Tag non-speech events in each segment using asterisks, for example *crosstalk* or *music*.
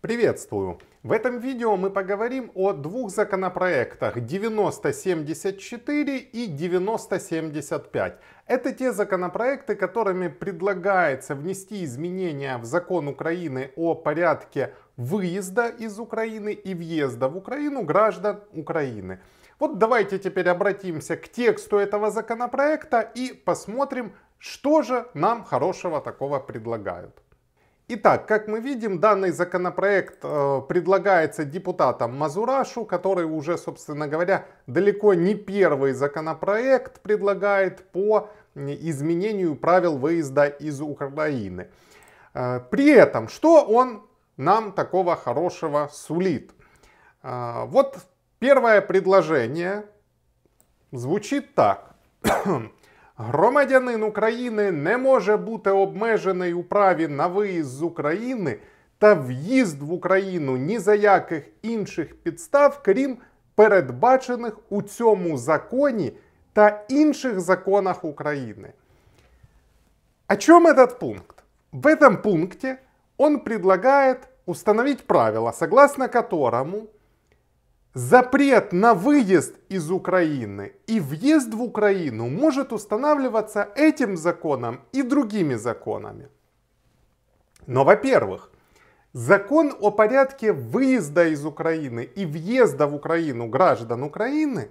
Приветствую! В этом видео мы поговорим о двух законопроектах 9074 и 9075. Это те законопроекты, которыми предлагается внести изменения в закон Украины о порядке выезда из Украины и въезда в Украину граждан Украины. Вот давайте теперь обратимся к тексту этого законопроекта и посмотрим, что же нам хорошего такого предлагают. Итак, как мы видим, данный законопроект э, предлагается депутатам Мазурашу, который уже, собственно говоря, далеко не первый законопроект предлагает по изменению правил выезда из Украины. Э, при этом, что он нам такого хорошего сулит? Э, вот первое предложение звучит так. Громадянин України не може бути обмежений у праві на виїзд з України та в'їзд в Україну ні за яких інших підстав, крім передбачених у цьому законі та інших законах України. А чому этот пункт? В этом пункте он предлагает установить правило, согласно которому Запрет на выезд из Украины и въезд в Украину может устанавливаться этим законом и другими законами. Но, во-первых, закон о порядке выезда из Украины и въезда в Украину граждан Украины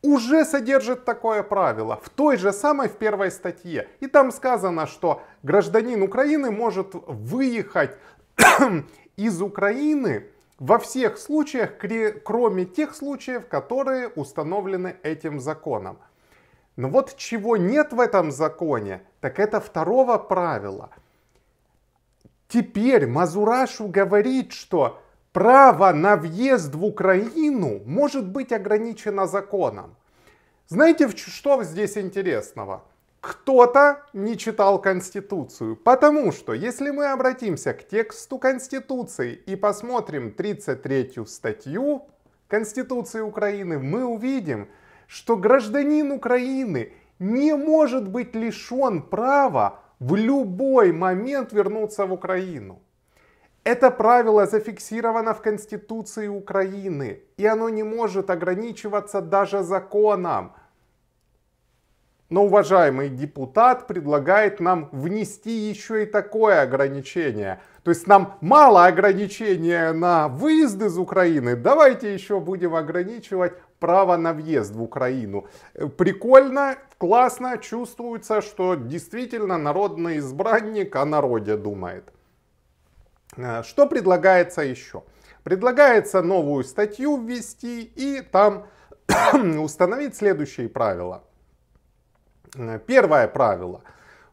уже содержит такое правило в той же самой в первой статье. И там сказано, что гражданин Украины может выехать *coughs* из Украины во всех случаях, кроме тех случаев, которые установлены этим законом. Но вот чего нет в этом законе, так это второго правила. Теперь Мазурашу говорит, что право на въезд в Украину может быть ограничено законом. Знаете, что здесь интересного? кто-то не читал Конституцию. Потому что, если мы обратимся к тексту Конституции и посмотрим 33 статью Конституции Украины, мы увидим, что гражданин Украины не может быть лишен права в любой момент вернуться в Украину. Это правило зафиксировано в Конституции Украины, и оно не может ограничиваться даже законом. Но уважаемый депутат предлагает нам внести еще и такое ограничение. То есть нам мало ограничения на выезд из Украины, давайте еще будем ограничивать право на въезд в Украину. Э, прикольно, классно, чувствуется, что действительно народный избранник о народе думает. Э, что предлагается еще? Предлагается новую статью ввести и там *coughs* установить следующие правила – Е, Перше правило.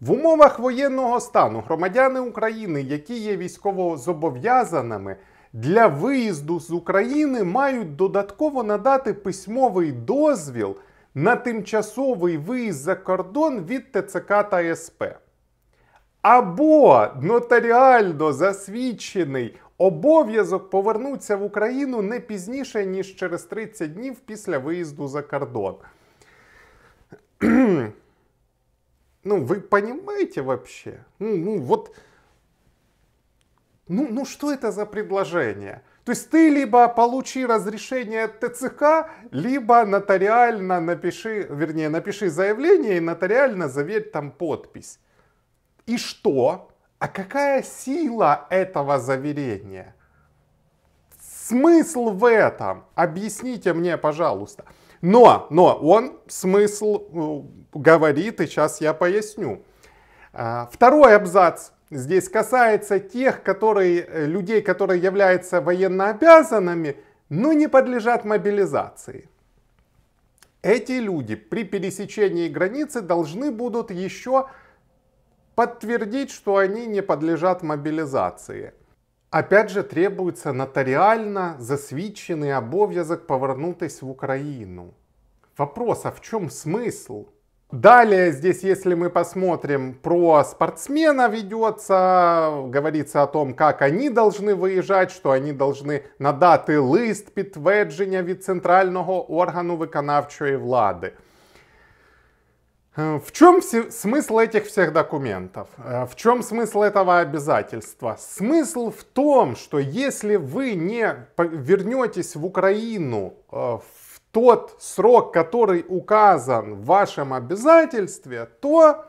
В умовах воєнного стану громадяни України, які є військовозобов'язаними, для виїзду з України мають додатково надати письмовий дозвіл на тимчасовий виїзд за кордон від ТЦК та СП. Або нотаріально засвідчений обов'язок повернутися в Україну не пізніше, ніж через 30 днів після виїзду за кордон. Ну, вы понимаете вообще? Ну, ну вот... Ну, ну что это за предложение? То есть ты либо получи разрешение от ТЦК, либо нотариально напиши, вернее, напиши заявление и нотариально заверь там подпись. И что? А какая сила этого заверения? Смысл в этом? Объясните мне, пожалуйста. Но, но он смысл ну, говорит, и сейчас я поясню. А, второй абзац здесь касается тех, которые, э, людей, которые являются военнообязанными, но не подлежат мобилизации. Эти люди при пересечении границы должны будут еще подтвердить, что они не подлежат мобилизации. Опять же, требується нотаріально засвідчений обов'язок повернутися в Украину. Вопрос, а в чем смысл? Далее здесь, если мы посмотрим, про спортсмена ведется, говорится о том, как они должны выезжать, что они должны надати лист подтверждения від центрального органу виконавчої влади. В чем смысл этих всех документов? В чем смысл этого обязательства? Смысл в том, что если вы не вернетесь в Украину в э, тот срок, который указан в вашем обязательстве, то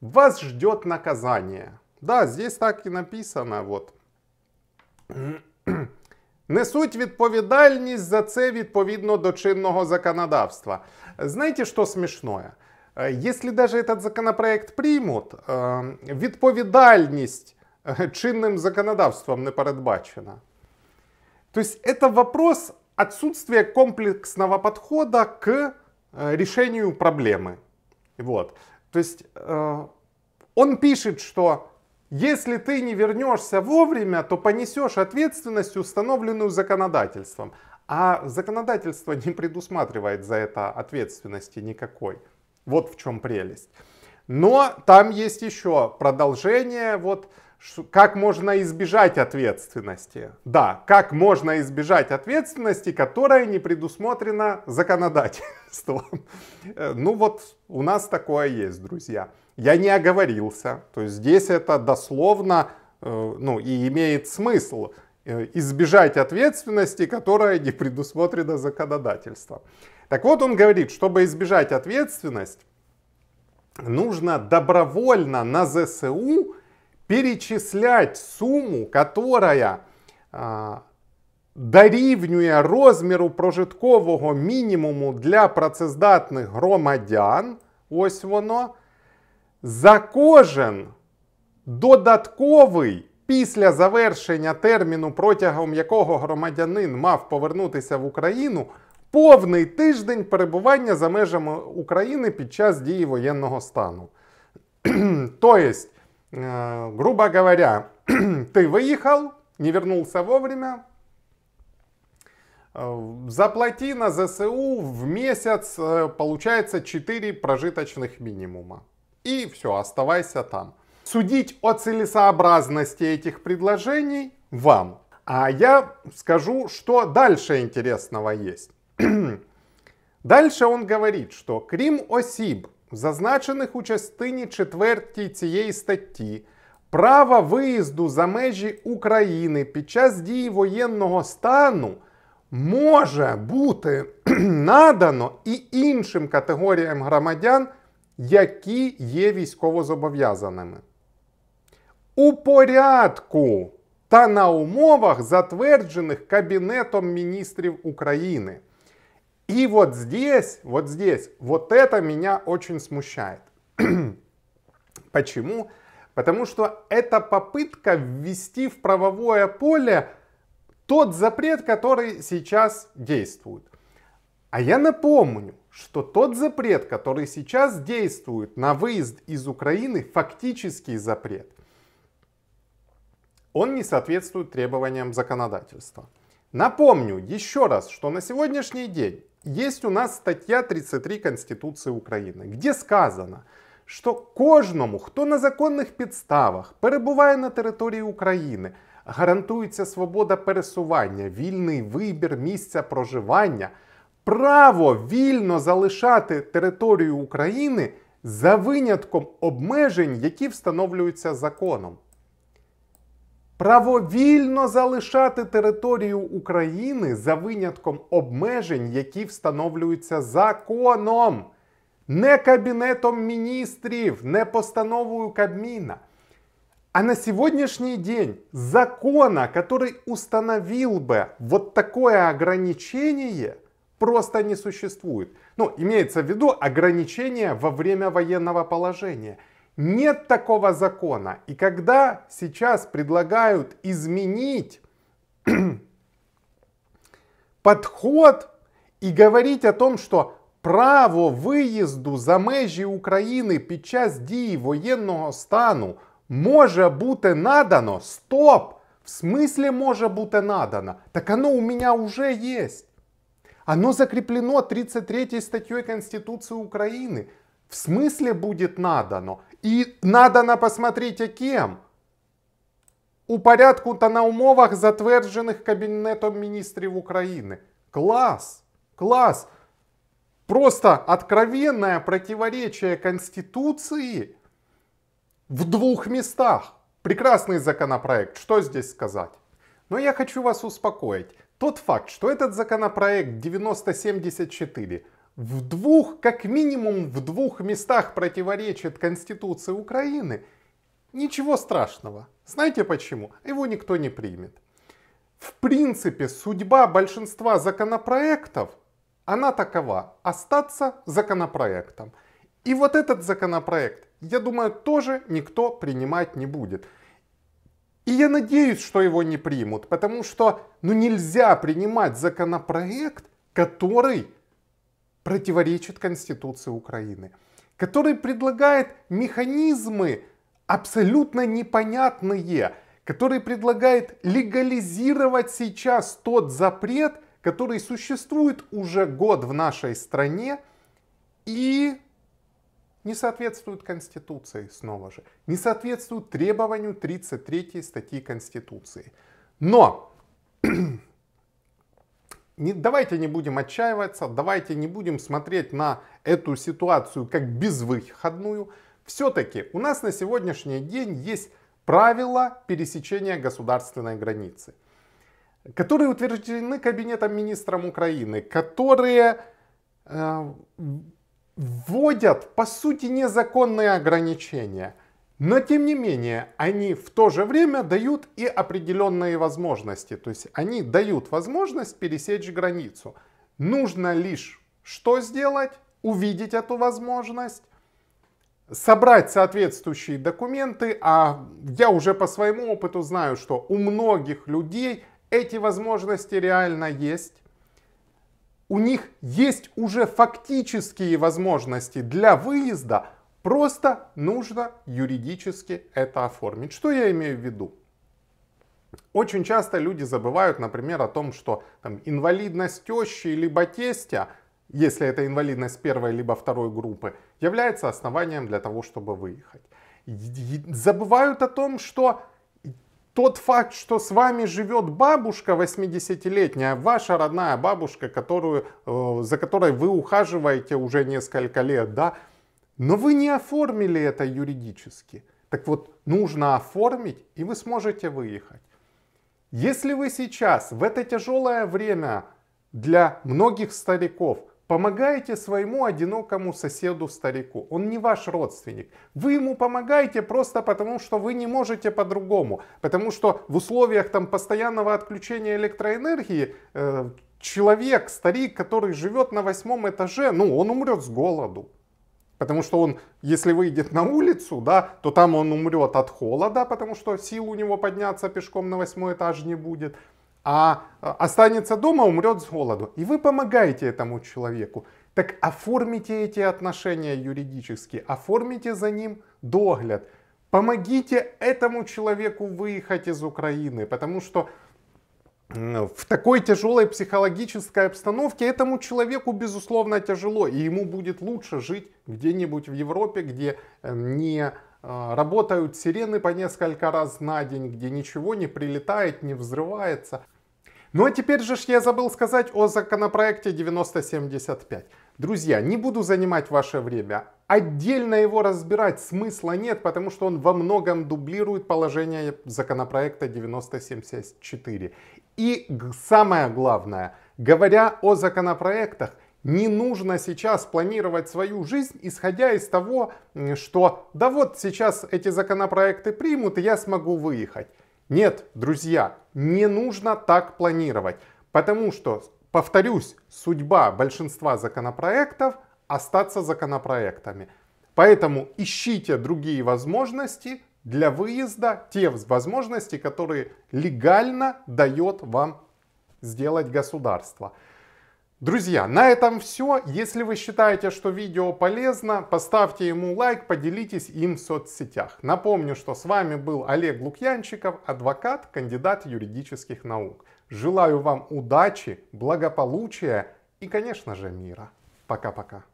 вас ждет наказание. Да, здесь так и написано. Вот. *clears throat* Несуть відповідальність за це відповідно до чинного законодавства. Знаете, что смешное? Если даже этот законопроект примут, відповідальність чинным законодавством не передбачена. То есть это вопрос отсутствие комплексного подхода к э, решению проблемы. Вот. То есть э, он пишет, что если ты не вернешься вовремя, то понесешь ответственность, установленную законодательством. А законодательство не предусматривает за это ответственности никакой. Вот в чем прелесть. Но там есть еще продолжение, вот как можно избежать ответственности. Да, как можно избежать ответственности, которая не предусмотрена законодательством. Э, ну вот у нас такое есть, друзья. Я не оговорился. То есть здесь это дословно, э, ну и имеет смысл э, избежать ответственности, которая не предусмотрена законодательством. Так вот он говорит, чтобы избежать ответственность, нужно добровольно на ЗСУ перечислять сумму, которая дорівнює розміру прожиткового мінімуму для працездатних громадян. Ось воно. За кожен додатковий після завершення терміну, протягом якого громадянин мав повернутися в Україну. повний тиждень перебування за межами України під час дії воєнного стану. тобто, *clears throat* грубо говоря, *clears throat* ты выехал, не вернулся вовремя, заплати на ЗСУ в месяц, получается, 4 прожиточных минимума. И все, оставайся там. Судить о целесообразности этих предложений вам. А я скажу, что дальше интересного есть. *clears throat* Дальше он говорить, що крім осіб, зазначених у частині 4 цієї статті, право виїзду за межі України під час дії воєнного стану може бути *clears throat* надано і іншим категоріям громадян, які є військовозобов'язаними. У порядку та на умовах, затверджених Кабінетом міністрів України. И вот здесь, вот здесь, вот это меня очень смущает. *clears throat* Почему? Потому что это попытка ввести в правовое поле тот запрет, который сейчас действует. А я напомню, что тот запрет, который сейчас действует на выезд из Украины, фактический запрет. Он не соответствует требованиям законодательства. Напомню еще раз, что на сегодняшний день есть у нас стаття 33 Конституції України, де сказано, що кожному, хто на законних підставах перебуває на території України, гарантується свобода пересування, вільний вибір місця проживання, право вільно залишати територію України за винятком обмежень, які встановлюються законом. Право вільно залишати територію України за винятком обмежень, які встановлюються законом, не кабінетом міністрів, не постановою Кабмина. А на сегодняшний день закона, который установил бы вот такое ограничение, просто не существует. Ну, имеется в виду ограничение во время военного положения – нет такого закона. И когда сейчас предлагают изменить *clears throat* подход и говорить о том, что право выезду за межи Украины під час дії военного стану может быть надано, стоп! В смысле може бути надано? Так оно у меня уже есть. Оно закреплено 33 статьей Конституции Украины. В смысле будет надано? И надано посмотрите кем? Упорядку-то на умовах, затвердженных кабинетом министров Украины. Класс! Класс! Просто откровенное противоречие Конституции в двух местах. Прекрасный законопроект, что здесь сказать? Но я хочу вас успокоить. Тот факт, что этот законопроект 9074 в двух, как минимум в двух местах противоречит Конституции Украины, ничего страшного. Знаете почему? Его никто не примет. В принципе, судьба большинства законопроектов, она такова, остаться законопроектом. И вот этот законопроект, я думаю, тоже никто принимать не будет. И я надеюсь, что его не примут, потому что ну, нельзя принимать законопроект, который противоречит Конституции Украины, который предлагает механизмы абсолютно непонятные, который предлагает легализировать сейчас тот запрет, который существует уже год в нашей стране и не соответствует Конституции, снова же, не соответствует требованию 33 статьи Конституции. Но не, давайте не будем отчаиваться, давайте не будем смотреть на эту ситуацию как безвыходную. Все-таки у нас на сегодняшний день есть правила пересечения государственной границы, которые утверждены Кабинетом министров Украины, которые э, вводят, по сути, незаконные ограничения. Но тем не менее, они в то же время дают и определенные возможности. То есть они дают возможность пересечь границу. Нужно лишь что сделать? Увидеть эту возможность, собрать соответствующие документы, а я уже по своему опыту знаю, что у многих людей эти возможности реально есть. У них есть уже фактические возможности для выезда – Просто нужно юридически это оформить. Что я имею в виду? Очень часто люди забывают, например, о том, что там, инвалидность тещи либо тестя, если это инвалидность первой либо второй группы, является основанием для того, чтобы выехать. Забывают о том, что тот факт, что с вами живет бабушка 80-летняя, ваша родная бабушка, которую, э, за которой вы ухаживаете уже несколько лет, да, но вы не оформили это юридически. Так вот, нужно оформить, и вы сможете выехать. Если вы сейчас, в это тяжелое время для многих стариков, помогаете своему одинокому соседу-старику, он не ваш родственник, вы ему помогаете просто потому, что вы не можете по-другому, потому что в условиях там постоянного отключения электроэнергии э, человек, старик, который живет на восьмом этаже, ну, он умрет с голоду. Потому что он, если выйдет на улицу, да, то там он умрет от холода, потому что сил у него подняться пешком на восьмой этаж не будет. А, а останется дома, умрет с голоду. И вы помогаете этому человеку. Так оформите эти отношения юридически, оформите за ним догляд. Помогите этому человеку выехать из Украины, потому что в такой тяжелой психологической обстановке этому человеку, безусловно, тяжело, и ему будет лучше жить где-нибудь в Европе, где э, не э, работают сирены по несколько раз на день, где ничего не прилетает, не взрывается. Ну а теперь же я забыл сказать о законопроекте 9075. Друзья, не буду занимать ваше время. Отдельно его разбирать смысла нет, потому что он во многом дублирует положение законопроекта 9074. И самое главное, говоря о законопроектах, не нужно сейчас планировать свою жизнь, исходя из того, что да вот сейчас эти законопроекты примут, и я смогу выехать. Нет, друзья, не нужно так планировать, потому что повторюсь, судьба большинства законопроектов остаться законопроектами. Поэтому ищите другие возможности для выезда, те возможности, которые легально дает вам сделать государство. Друзья, на этом все. Если вы считаете, что видео полезно, поставьте ему лайк, поделитесь им в соцсетях. Напомню, что с вами был Олег Лукьянчиков, адвокат, кандидат юридических наук. Желаю вам удачи, благополучия и, конечно же, мира. Пока-пока.